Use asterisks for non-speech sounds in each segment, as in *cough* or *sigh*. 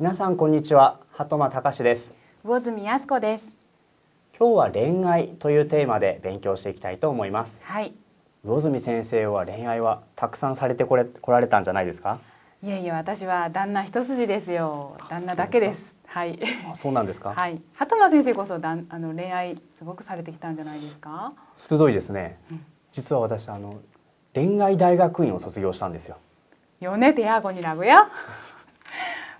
皆さんこんにちは鳩間隆です魚住康子です今日は恋愛というテーマで勉強していきたいと思いますはい魚住先生は恋愛はたくさんされてこれ来られたんじゃないですかいやいや私は旦那一筋ですよ旦那だけですはいあそうなんですかはい鳩間先生こそだんあの恋愛すごくされてきたんじゃないですか鋭いですね、うん、実は私あの恋愛大学院を卒業したんですよよね手やこにラブや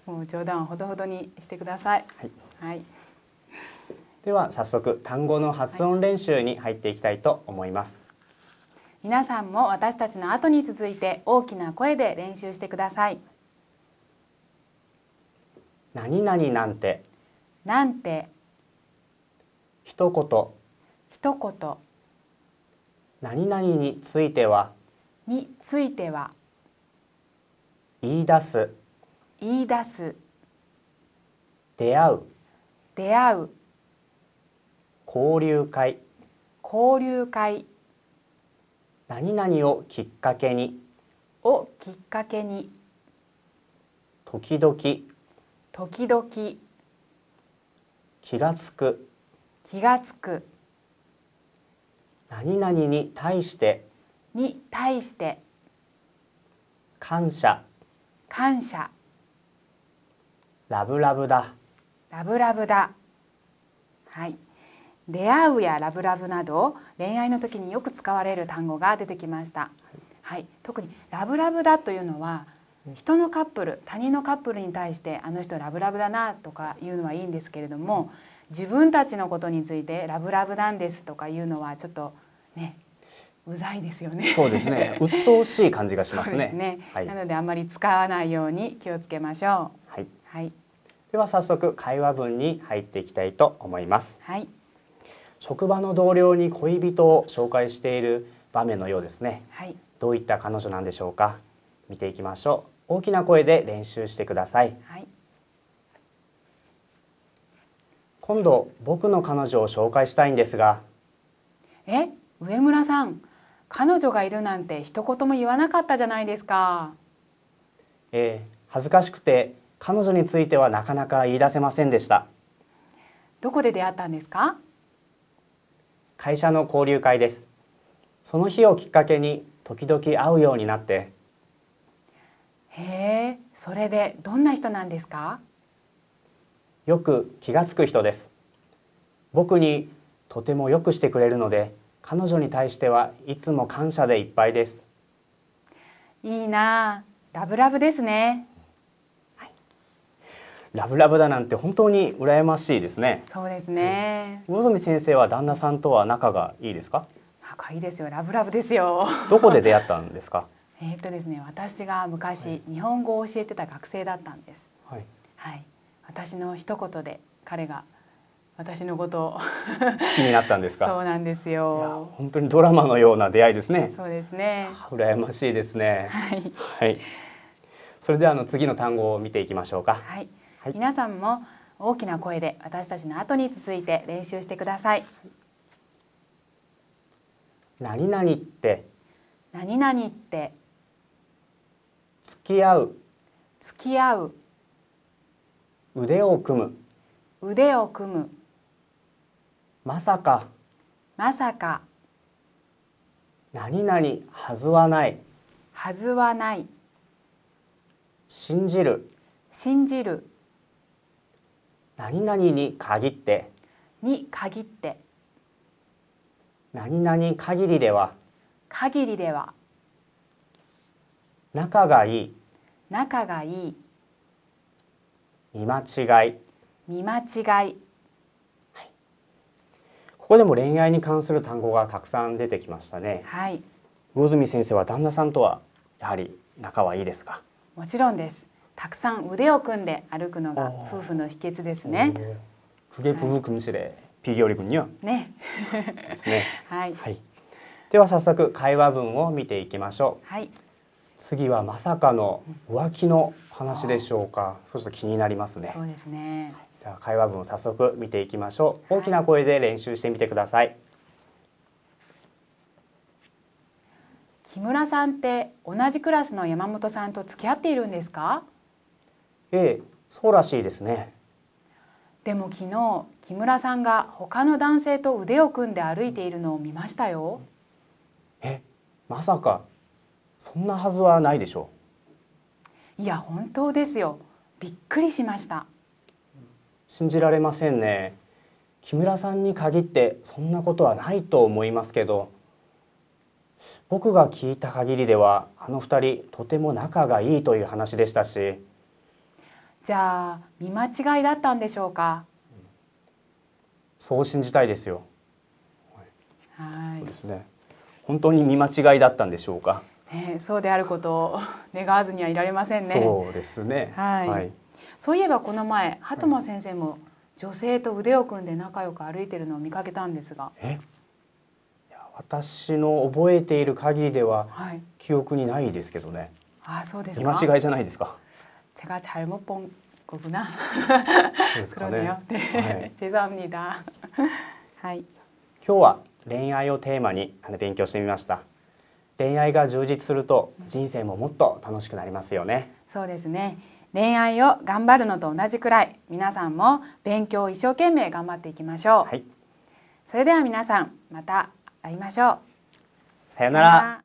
もう冗談ほどほどにしてください。はい。はい、では早速単語の発音練習に入っていきたいと思います、はい。皆さんも私たちの後に続いて大きな声で練習してください。何々なんて。なんて。一言。一言。何々については。については。言い出す。言い出す出会う出会う交流会交流会何々をきっかけにをきっかけに時々時々気がつく気がつく何々に対してに対して感謝感謝ラブラブだラブラブだはい出会うやラブラブなど恋愛の時によく使われる単語が出てきました、はい、特にラブラブだというのは人のカップル他人のカップルに対してあの人ラブラブだなとかいうのはいいんですけれども自分たちのことについてラブラブなんですとかいうのはちょっとねうざいですよねそうですね鬱陶しい感じがしますね、*laughs* ねはい、なのであんまり使わないように気をつけましょうはい、はい、では早速会話文に入っていきたいと思います、はい、職場の同僚に恋人を紹介している場面のようですね、はい、どういった彼女なんでしょうか見ていきましょう大きな声で練習してください、はい、今度僕の彼女を紹介したいんですがえ上村さん彼女がいるなんて一言も言わなかったじゃないですかえー、恥ずかしくて彼女についてはなかなか言い出せませんでしたどこで出会ったんですか会社の交流会ですその日をきっかけに時々会うようになってへえ、それでどんな人なんですかよく気がつく人です僕にとてもよくしてくれるので彼女に対してはいつも感謝でいっぱいですいいなあラブラブですねラブラブだなんて本当に羨ましいですね。そうですね。魚、うん、住先生は旦那さんとは仲がいいですか？仲いいですよ。ラブラブですよ。どこで出会ったんですか？*laughs* えっとですね、私が昔、はい、日本語を教えてた学生だったんです。はい。はい。私の一言で彼が私のことを *laughs* 好きになったんですか。そうなんですよ。本当にドラマのような出会いですね。そうですね。羨ましいですね。はい。はい。それではあの次の単語を見ていきましょうか。はい。はい、皆さんも大きな声で私たちの後に続いて練習してください。何々って何々って付き合う付き合う腕を組む腕を組むまさかまさか何々はずはないはずはない信じる信じる何々に限ってに限って何々限りでは限りでは仲がいい仲がいい見間違い見間違い、はい、ここでも恋愛に関する単語がたくさん出てきましたねはい。魚住先生は旦那さんとはやはり仲はいいですかもちろんですたくさん腕を組んで歩くのが夫婦の秘訣ですね。그게부부금비결이군요ね。ですね。はい。では早速会話文を見ていきましょう。はい。次はまさかの浮気の話でしょうか。そうすると気になりますね。そうですね。じゃあ会話文を早速見ていきましょう。大きな声で練習してみてください。はい、木村さんって同じクラスの山本さんと付き合っているんですか？ええ、そうらしいですね。でも昨日木村さんが他の男性と腕を組んで歩いているのを見ましたよ。え、まさかそんなはずはないでしょう。いや本当ですよ。びっくりしました。信じられませんね。木村さんに限ってそんなことはないと思いますけど。僕が聞いた限りではあの2人とても仲がいいという話でしたしじゃあ見間違いだったんでしょうかそう信じたいですよはいそうですね本当に見間違いだったんでしょうかね、そうであることを願わずにはいられませんね。そうですね。はい。はい、そういえばこの前、鳩間先生も女性と腕を組んで仲良く歩いてるのを見かけたんですが。えいや私の覚えている限りでは、記憶にないですけどね。はい、あそうです見間違いじゃないですか。제가잘못본거구나그러네요네죄송합니다はい。今日は恋愛をテーマに勉強してみました。恋愛が充実すると人生ももっと楽しくなりますよね。そうですね。恋愛を頑張るのと同じくらい皆さんも勉強を一生懸命頑張っていきましょう。はい。それでは皆さんまた会いましょう。さよなら。